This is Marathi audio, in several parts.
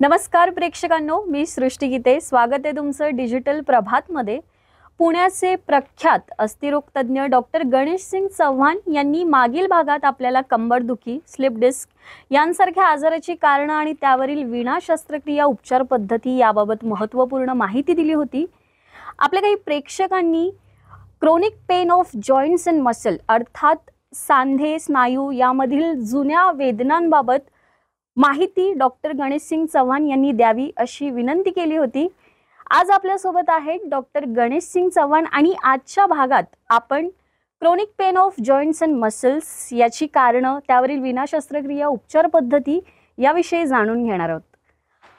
नमस्कार प्रेक्षकांनो मी सृष्टी गीते स्वागत आहे तुमचं डिजिटल प्रभातमध्ये पुण्याचे प्रख्यात अस्थिरोगतज्ञ डॉक्टर गणेश सिंग चव्हाण यांनी मागील भागात आपल्याला कंबरदुखी स्लिप डिस्क यांसारख्या आजाराची कारणं आणि त्यावरील विणा शस्त्रक्रिया उपचार पद्धती याबाबत महत्त्वपूर्ण माहिती दिली होती आपल्या काही प्रेक्षकांनी chronic pain of joints and muscle अर्थात सांधे स्नायू यामधील जुन्या वेदनांबाबत माहिती डॉक्टर गणेश सिंग चव्हाण यांनी द्यावी अशी विनंती केली होती आज आपल्यासोबत आहेत डॉक्टर गणेश सिंग चव्हाण आणि आजच्या भागात आपण chronic pain of joints and muscles याची कारणं त्यावरील विनाशस्त्रक्रिया उपचार पद्धती याविषयी जाणून घेणार आहोत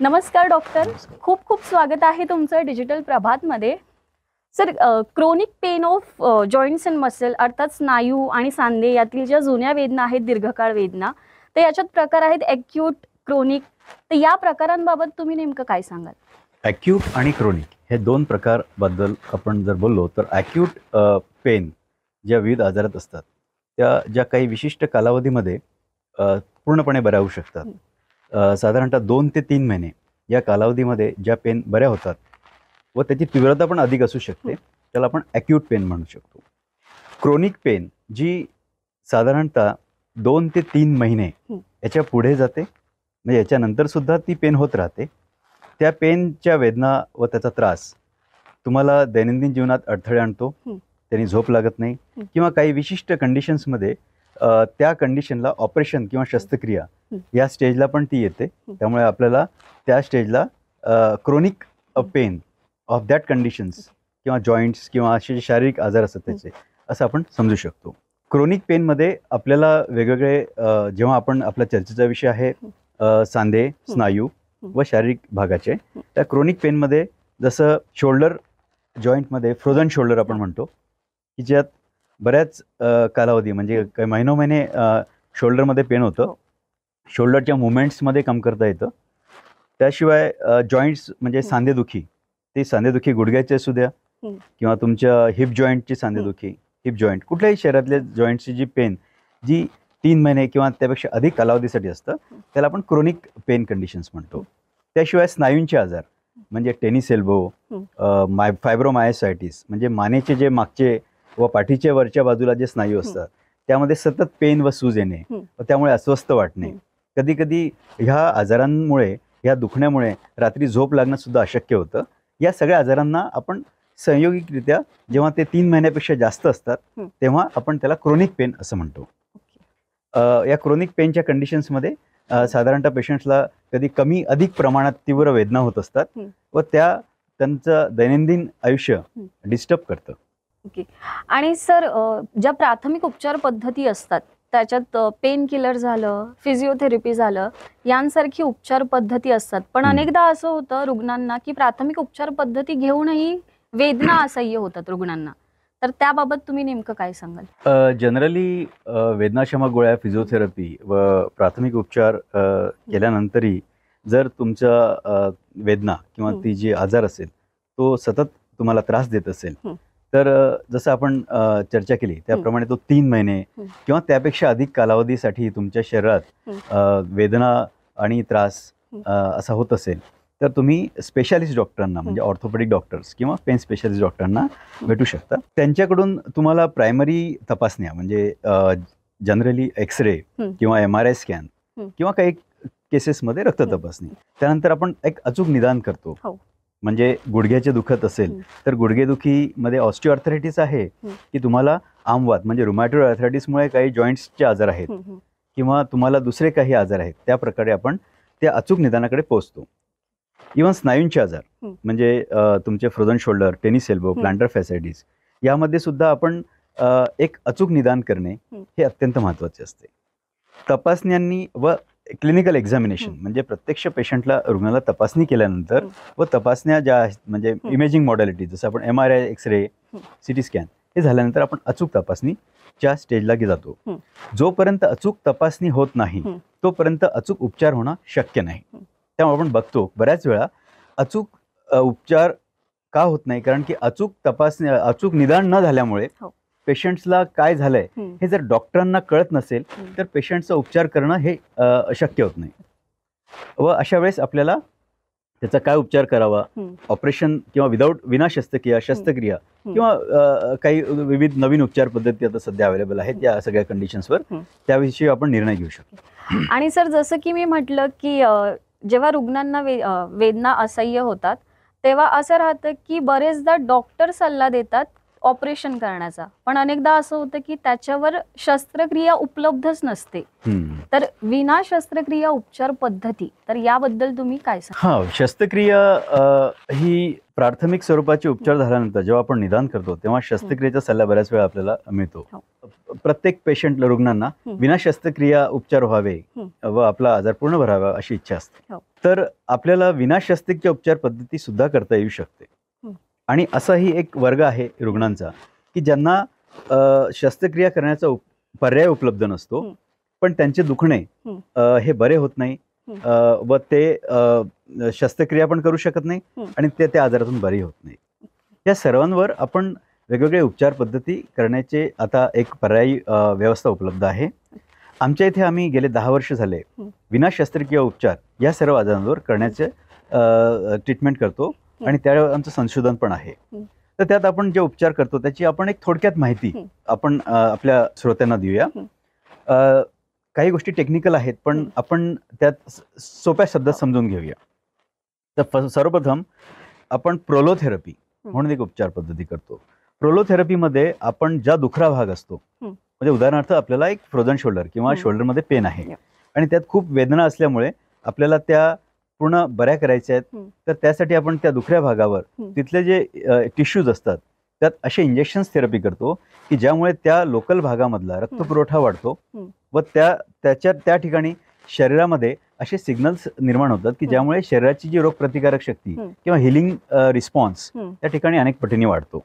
नमस्कार डॉक्टर खूप खूप स्वागत आहे तुमचं डिजिटल प्रभातमध्ये sir chronic pain of joints and muscle अर्थात स्नायू आणि सांधे यातील ज्या जुन्या वेदना आहेत दीर्घकाळ वेदना तर याच्यात प्रकार आहेत ॲक्यूट क्रोनिक तर या प्रकारांबाबत तुम्ही नेमकं काय सांगाल ॲक्यूट आणि क्रोनिक हे दोन प्रकारबद्दल आपण जर बोललो तर ॲक्यूट पेन ज्या विविध आजारात असतात त्या ज्या काही विशिष्ट कालावधीमध्ये पूर्णपणे बऱ्या होऊ शकतात साधारणतः दोन ते तीन महिने या कालावधीमध्ये ज्या पेन बऱ्या होतात व त्याची तीव्रता पण अधिक असू शकते त्याला आपण ॲक्यूट पेन म्हणू शकतो क्रोनिक पेन जी साधारणतः दोन ते तीन महिने याच्या पुढे जाते म्हणजे याच्यानंतर सुद्धा ती पेन होत राहते त्या पेनच्या वेदना व त्याचा त्रास तुम्हाला दैनंदिन जीवनात अडथळे आणतो त्यांनी झोप लागत नाही किंवा काही विशिष्ट कंडिशन्समध्ये त्या कंडिशनला ऑपरेशन किंवा शस्त्रक्रिया या स्टेजला पण ती येते त्यामुळे आपल्याला त्या स्टेजला chronic pain of that conditions किंवा जॉईंट्स किंवा असे जे शारीरिक आजार असतात त्याचे असं आपण समजू शकतो क्रोनिक पेनमध्ये आपल्याला वेगवेगळे जेव्हा आपण आपल्या चर्चेचा विषय आहे सांधे स्नायू व शारीरिक भागाचे त्या क्रोनिक पेनमध्ये जसं शोल्डर जॉईंटमध्ये फ्रोझन शोल्डर आपण म्हणतो की ज्यात बऱ्याच कालावधी म्हणजे काही महिनो महिने शोल्डरमध्ये पेन होतं शोल्डरच्या मुवमेंट्समध्ये काम करता येतं त्याशिवाय जॉईंट्स म्हणजे सांधेदुखी ते सांधेदुखी गुडघ्याचे असू द्या किंवा तुमच्या हिप जॉईंटची सांधेदुखी हिप जॉईंट कुठल्याही शरीरातल्या जॉईंटची जी पेन जी तीन महिने किंवा त्यापेक्षा अधिक कालावधीसाठी असतं त्याला आपण क्रोनिक पेन कंडिशन्स म्हणतो त्याशिवाय स्नायूंचे आजार म्हणजे टेनिस एल्बो माय फायब्रोमायोसायटीस म्हणजे मानेचे जे मागचे व पाठीचे वरच्या बाजूला जे स्नायू असतात त्यामध्ये सतत पेन व सूज येणे त्यामुळे अस्वस्थ वाटणे कधी कधी ह्या आजारांमुळे ह्या दुखण्यामुळे रात्री झोप लागणं सुद्धा अशक्य होतं या सगळ्या आजारांना आपण संयोगिकरित्या जेव्हा ते तीन महिन्यापेक्षा जास्त असतात तेव्हा आपण त्याला क्रोनिक पेन असं म्हणतो या क्रोनिक पेनच्या कंडिशन्समध्ये साधारणतः पेशंट्सला कधी कमी अधिक प्रमाणात तीव्र वेदना होत असतात व त्या त्यांचं दैनंदिन आयुष्य डिस्टर्ब करतं ओके आणि सर ज्या प्राथमिक उपचार पद्धती असतात त्याच्यात पेन किलर झालं फिजिओथेरपी झालं यांसारखी उपचार पद्धती असतात पण अनेकदा असं होतं रुग्णांना की प्राथमिक उपचार पद्धती घेऊनही वेदना असह्य होतात रुग्णांना तर त्याबाबत तुम्ही नेमकं काय सांगाल जनरली वेदनाशमक गोळ्या फिजिओथेरपी व प्राथमिक उपचार केल्यानंतरही जर तुमचा वेदना किंवा ती जी आजार असेल तो सतत तुम्हाला त्रास देत असेल तर जसं आपण चर्चा केली त्याप्रमाणे तो तीन महिने किंवा त्यापेक्षा अधिक कालावधीसाठी तुमच्या शरीरात वेदना आणि त्रास असा होत असेल तर तुम्ही स्पेशालिस्ट डॉक्टरांना म्हणजे ऑर्थोपेडिक डॉक्टर्स किंवा पेन स्पेशालिस्ट डॉक्टरांना भेटू शकता त्यांच्याकडून तुम्हाला प्रायमरी तपासण्या म्हणजे जनरली एक्स रे किंवा एम आर आय स्कॅन किंवा काही केसेसमध्ये रक्त तपासणी त्यानंतर आपण एक अचूक निदान करतो हो. म्हणजे गुडघ्याचे दुखत असेल तर गुडघेदुखीमध्ये ऑस्टिओआर्थरायटिस आहे की तुम्हाला आमवाद म्हणजे रुमॅटो मुळे काही जॉईंट्सचे आजार आहेत किंवा तुम्हाला दुसरे काही आजार आहेत त्या प्रकारे आपण त्या अचूक निदानाकडे पोहोचतो इव्हन स्नायूंचे आजार म्हणजे तुमचे frozen shoulder tennis elbow plantar fasciitis यामध्ये सुद्धा आपण एक अचूक निदान करणे हे अत्यंत महत्वाचे असते तपासण्यांनी व क्लिनिकल एक्झामिनेशन म्हणजे प्रत्यक्ष पेशंटला रुग्णाला तपासणी केल्यानंतर व तपासण्या ज्या म्हणजे इमेजिंग मॉडॅलिटी जसं आपण M R I X ray T scan हे झाल्यानंतर आपण अचूक तपासणी ज्या स्टेजला जातो जोपर्यंत अचूक तपासणी होत नाही तोपर्यंत अचूक उपचार होणं शक्य नाही आपण बघतो बऱ्याच वेळा अचूक उपचार का होत नाही कारण की अचूक तपासणी अचूक निदान न झाल्यामुळे हो. पेशंट्सला काय झालंय हे जर डॉक्टरांना कळत नसेल तर पेशंटचा उपचार करणं हे अशक्य होत नाही व अशा वेळेस आपल्याला त्याचा काय उपचार करावा ऑपरेशन किंवा विदाउट विना शस्त्रक्रिया शस्त्रक्रिया किंवा काही विविध नवीन उपचार पद्धती आता सध्या अवेलेबल आहेत या सगळ्या कंडिशन्सवर त्याविषयी आपण निर्णय घेऊ शकतो आणि सर जसं की मी म्हटलं की जेव्हा रुग्णांना वे वेदना असह्य होतात तेव्हा असं राहतं की बरेचदा डॉक्टर सल्ला देतात ऑपरेशन करण्याचा पण अनेकदा असं होतं की त्याच्यावर शस्त्रक्रिया उपलब्धच नसते तर विना शस्त्रक्रिया उपचार पद्धती तर याबद्दल तुम्ही काय हा शस्त्रक्रिया ही प्राथमिक स्वरूपाचे उपचार झाल्यानंतर जेव्हा आपण निदान करतो तेव्हा शस्त्रक्रियेचा सल्ला बऱ्याच वेळा आपल्याला मिळतो हो. प्रत्येक पेशंट रुग्णांना विना शस्त्रक्रिया उपचार व्हावे व आपला आजार पूर्ण भरावा अशी इच्छा असते हो. तर आपल्याला विना शस्त्रक्रिया उपचार पद्धती सुद्धा करता येऊ शकते आणि असाही एक वर्ग आहे रुग्णांचा की ज्यांना शस्त्रक्रिया करण्याचा पर्याय उपलब्ध नसतो पण त्यांचे दुखणे हे बरे होत नाही व ते शस्त्रक्रिया पण करू शकत नाही आणि ते त्या आजारातून बरे होत नाही या सर्वांवर आपण वेगवेगळे उपचार पद्धती करण्याचे आता एक पर्यायी व्यवस्था उपलब्ध आहे आमच्या इथे आम्ही गेले दहा वर्ष झाले विना शस्त्रक्रिया उपचार या सर्व आजारांवर करण्याचे ट्रीटमेंट करतो आणि त्यावर आमचं संशोधन पण आहे तर त्यात आपण जे उपचार करतो त्याची आपण एक थोडक्यात माहिती आपण आपल्या श्रोत्यांना देऊया काही गोष्टी टेक्निकल आहेत पण आपण त्यात सोप्या शब्दात समजून घेऊया तर सर्वप्रथम आपण प्रोलोथेरपी म्हणून एक उपचार पद्धती करतो प्रोलोथेरपीमध्ये आपण ज्या दुखरा भाग असतो म्हणजे उदाहरणार्थ आपल्याला एक फ्रोझन शोल्डर किंवा शोल्डरमध्ये पेन आहे आणि त्यात खूप वेदना असल्यामुळे आपल्याला त्या पूर्ण बऱ्या करायच्या आहेत तर त्यासाठी आपण त्या दुखऱ्या भागावर तिथले जे टिश्यूज असतात त्यात असे इंजेक्शन थेरपी करतो की ज्यामुळे त्या लोकल भागामधला रक्तपुरवठा वाढतो व त्या त्याच्या त्या ठिकाणी शरीरामध्ये असे सिग्नल्स निर्माण होतात की ज्यामुळे शरीराची जी रोगप्रतिकारक शक्ती किंवा हिलिंग रिस्पॉन्स त्या ठिकाणी अनेक पटीने वाढतो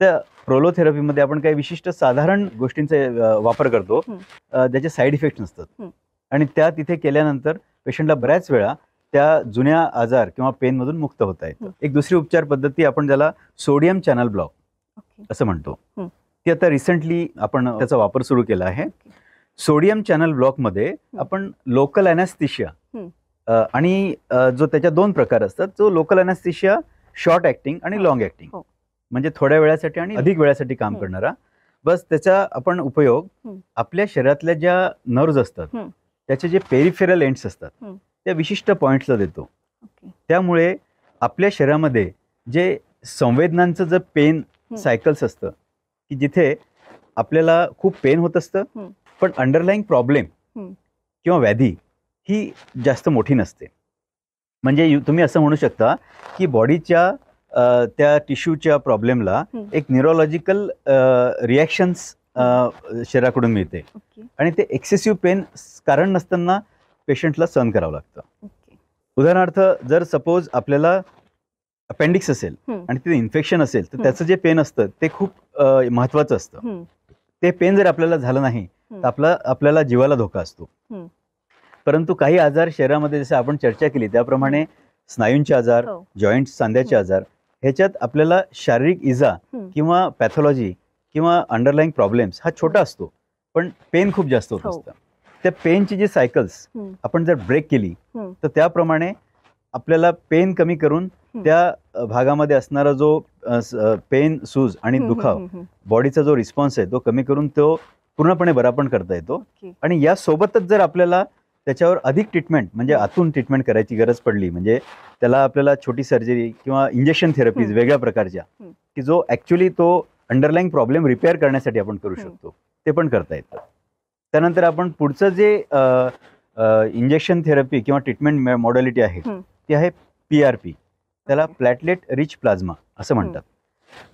त्या प्रोलोथेरपीमध्ये आपण काही विशिष्ट साधारण गोष्टींचा वापर करतो ज्याचे साईड इफेक्ट नसतात आणि त्या तिथे केल्यानंतर पेशंटला बऱ्याच वेळा त्या जुन्या आजार किंवा मधून मुक्त होत आहेत एक दुसरी उपचार पद्धती आपण ज्याला सोडियम चॅनल ब्लॉक असं म्हणतो ती आता रिसेंटली आपण त्याचा वापर सुरू केला आहे सोडियम चॅनल ब्लॉक मध्ये आपण लोकल अनास्तिशिया आणि जो त्याच्या दोन प्रकार असतात जो लोकल अनास्तिशिया शॉर्ट ऍक्टिंग आणि लॉंग ऍक्टिंग हो. म्हणजे थोड्या वेळासाठी आणि अधिक वेळासाठी काम करणारा बस त्याचा आपण उपयोग आपल्या शरीरातल्या ज्या नर्व्ज असतात त्याचे जे पेरिफेरल एंड्स असतात त्या विशिष्ट पॉईंट्सला देतो त्यामुळे आपल्या शरीरामध्ये जे संवेदनांचं जर पेन सायकल्स असतं की जिथे आपल्याला खूप पेन होत असतं पण अंडरलाईंग प्रॉब्लेम किंवा व्याधी ही जास्त मोठी नसते म्हणजे तुम्ही असं म्हणू शकता की बॉडीच्या त्या टिश्यूच्या प्रॉब्लेमला एक न्यूरोलॉजिकल रिॲक्शन्स शरीराकडून मिळते आणि ते एक्सेसिव्ह पेन कारण नसताना पेशंटला सहन करावं लागतं उदाहरणार्थ जर सपोज आपल्याला अपेंडिक्स असेल आणि तिथे इन्फेक्शन असेल तर त्याचं जे पेन असतं ते खूप महत्वाचं असतं ते पेन जर आपल्याला झालं नाही तर आपला आपल्याला जीवाला धोका असतो परंतु काही आजार शरीरामध्ये जसं आपण चर्चा केली त्याप्रमाणे स्नायूंचे आजार जॉईंट हो. सांध्याचे आजार ह्याच्यात आपल्याला शारीरिक इजा किंवा पॅथॉलॉजी किंवा अंडरलाईंग प्रॉब्लेम्स हा छोटा असतो पण पेन खूप जास्त होत हो. असतं त्या पेनची जी सायकल्स आपण जर ब्रेक केली तर त्याप्रमाणे आपल्याला पेन कमी करून त्या भागामध्ये असणारा जो पेन सूज आणि दुखाव बॉडीचा जो रिस्पॉन्स आहे तो कमी करून तो पूर्णपणे बरा पण करता येतो आणि या सोबतच जर आपल्याला त्याच्यावर अधिक ट्रीटमेंट म्हणजे आतून ट्रीटमेंट करायची गरज पडली म्हणजे त्याला आपल्याला छोटी सर्जरी किंवा इंजेक्शन थेरपीज वेगळ्या प्रकारच्या की जो ऍक्च्युली तो अंडरलाईंग प्रॉब्लेम रिपेअर करण्यासाठी आपण करू शकतो ते पण करता येतं त्यानंतर आपण पुढचं जे इंजेक्शन थेरपी किंवा ट्रीटमेंट मॉडॅलिटी आहे ती आहे पी आर पी त्याला प्लॅटलेट रिच प्लाझ्मा असं म्हणतात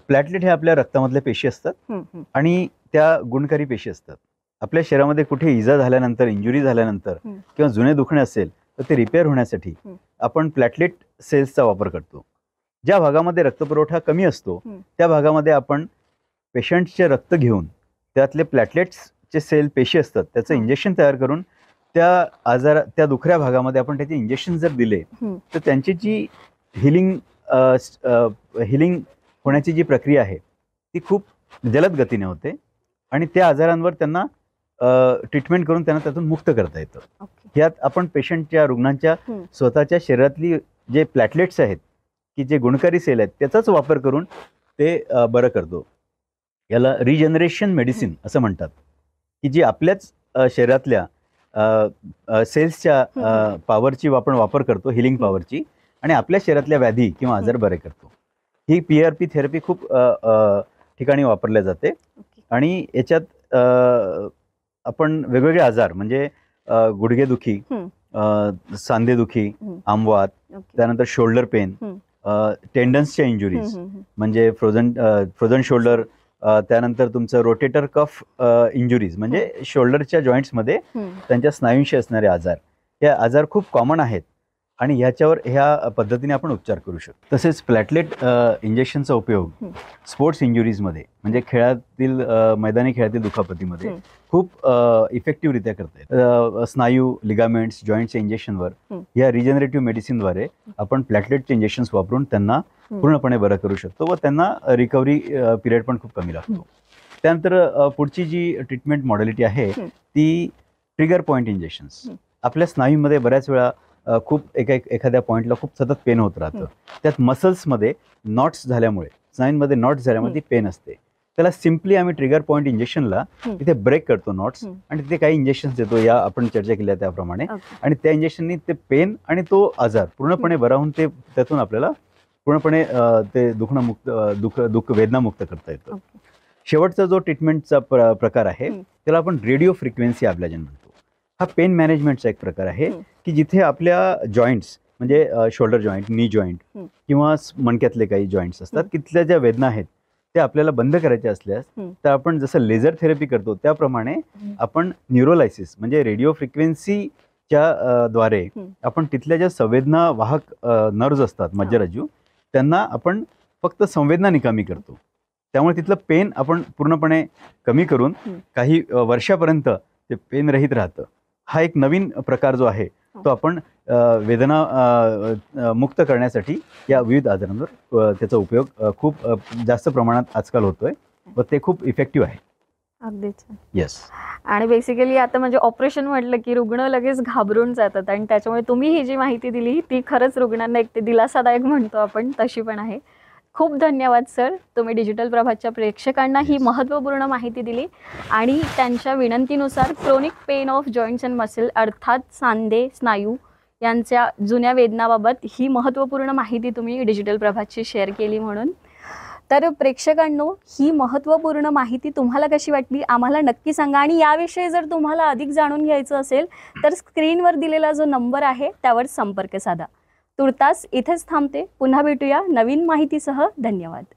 प्लॅटलेट हे आपल्या रक्तामधले पेशी असतात आणि त्या गुणकारी पेशी असतात आपल्या शरीरामध्ये कुठे इजा झाल्यानंतर इंजुरी झाल्यानंतर किंवा जुने दुखणे असेल तर ते रिपेअर होण्यासाठी आपण प्लॅटलेट सेल्सचा वापर करतो ज्या भागामध्ये रक्तपुरवठा कमी असतो त्या भागामध्ये आपण पेशंटचे रक्त घेऊन त्यातले प्लॅटलेट्स जे सेल पेशी असतात त्याचं इंजेक्शन तयार करून त्या आजार त्या दुखऱ्या भागामध्ये आपण त्याचे इंजेक्शन जर दिले तर त्यांची जी हिलिंग हिलिंग होण्याची जी प्रक्रिया आहे ती खूप जलद गतीने होते आणि त्या आजारांवर त्यांना ट्रीटमेंट करून त्यांना त्यातून मुक्त करता येतं okay. यात आपण पेशंटच्या रुग्णांच्या स्वतःच्या शरीरातली जे प्लॅटलेट्स आहेत की जे गुणकारी सेल आहेत त्याचाच वापर करून ते बरं करतो याला रिजनरेशन मेडिसिन असं म्हणतात की जी आपल्याच शरीरातल्या सेल्सच्या पॉवरची आपण वापर करतो हिलिंग पॉवरची आणि आपल्या शरीरातल्या व्याधी किंवा आजार बरे करतो ही पी आर पी थेरपी खूप ठिकाणी वापरल्या जाते आणि याच्यात आपण वेगवेगळे आजार म्हणजे गुडघेदुखी सांधेदुखी आमवात त्यानंतर शोल्डर पेन टेंडन्सच्या इंजुरीज म्हणजे फ्रोझन फ्रोझन शोल्डर त्यानंतर तुमचं रोटेटर कफ इंजुरीज म्हणजे शोल्डरच्या जॉईंट्समध्ये त्यांच्या स्नायूंशी असणारे आजार हे आजार खूप कॉमन आहेत आणि ह्याच्यावर ह्या पद्धतीने आपण उपचार करू शकतो तसेच प्लॅटलेट इंजेक्शनचा उपयोग स्पोर्ट्स इंजुरीजमध्ये म्हणजे खेळातील मैदानी खेळातील दुखापतीमध्ये खूप इफेक्टिव्हरित्या करते स्नायू लिगामेंट्स जॉईंटच्या इंजेक्शनवर या रिजनरेटिव्ह मेडिसिनद्वारे आपण प्लॅटलेटचे इंजेक्शन्स वापरून त्यांना पूर्णपणे बरं करू शकतो व त्यांना रिकव्हरी पिरियड पण खूप कमी लागतो त्यानंतर पुढची जी ट्रीटमेंट मॉडेलिटी आहे ती ट्रिगर पॉईंट इंजेक्शन्स आपल्या स्नायूमध्ये बऱ्याच वेळा खूप एका एखाद्या पॉईंटला खूप सतत पेन होत राहतं त्यात मसल्समध्ये नॉट्स झाल्यामुळे स्नायूंमध्ये नॉट्स झाल्यामुळे ती पेन असते त्याला सिम्पली आम्ही ट्रिगर पॉईंट इंजेक्शनला तिथे ब्रेक करतो नॉट्स आणि तिथे काही इंजेक्शन देतो या आपण चर्चा केल्या त्याप्रमाणे आणि त्या इंजेक्शननी ते पेन आणि तो आजार पूर्णपणे बरा होऊन ते त्यातून आपल्याला पूर्णपणे ते दुखणं मुक्त दुख दुःख वेदनामुक्त करता येतं शेवटचा जो ट्रीटमेंटचा प्र प्रकार आहे त्याला आपण रेडिओ फ्रिक्वेन्सी आपल्याला म्हणतो हा पेन मॅनेजमेंटचा एक प्रकार आहे की जिथे आपल्या जॉईंट्स म्हणजे शोल्डर जॉईंट नी जॉईंट किंवा मणक्यातले काही जॉईंट्स असतात तिथल्या ज्या वेदना आहेत ते आपल्याला बंद करायचे असल्यास तर आपण जसं लेझर थेरपी करतो त्याप्रमाणे आपण न्युरोलायसिस म्हणजे रेडिओ फ्रिक्वेन्सीच्या द्वारे आपण तिथल्या ज्या संवेदना वाहक नर्ज असतात मज्जराजू त्यांना आपण फक्त संवेदना निकामी करतो त्यामुळे तिथलं पेन आपण पूर्णपणे कमी करून काही वर्षापर्यंत ते पेन रहित राहतं हा एक नवीन प्रकार जो आहे हो. तो आपण वेदना मुक्त करण्यासाठी या विविध आजारांवर त्याचा उपयोग खूप जास्त प्रमाणात आजकाल होतोय व ते खूप इफेक्टिव्ह आहे अगदीच यस आणि बेसिकली आता म्हणजे ऑपरेशन म्हटलं की रुग्ण लगेच घाबरून जातात आणि त्याच्यामुळे तुम्ही ही जी माहिती दिली ती खरंच रुग्णांना एक ते दिलासादायक म्हणतो आपण तशी पण आहे खूप धन्यवाद सर तुम्ही डिजिटल प्रभातच्या प्रेक्षकांना ही महत्त्वपूर्ण माहिती दिली आणि त्यांच्या विनंतीनुसार chronic pain of joints and muscle अर्थात सांधे स्नायू यांच्या जुन्या वेदनाबाबत ही महत्त्वपूर्ण माहिती तुम्ही डिजिटल प्रभातशी शेअर केली म्हणून तर प्रेक्षकांनो ही महत्त्वपूर्ण माहिती तुम्हाला कशी वाटली आम्हाला नक्की सांगा आणि याविषयी जर तुम्हाला अधिक जाणून घ्यायचं असेल तर स्क्रीनवर दिलेला जो नंबर आहे त्यावर संपर्क साधा तुर्तास इथेच थांबते पुन्हा भेटूया नवीन माहितीसह धन्यवाद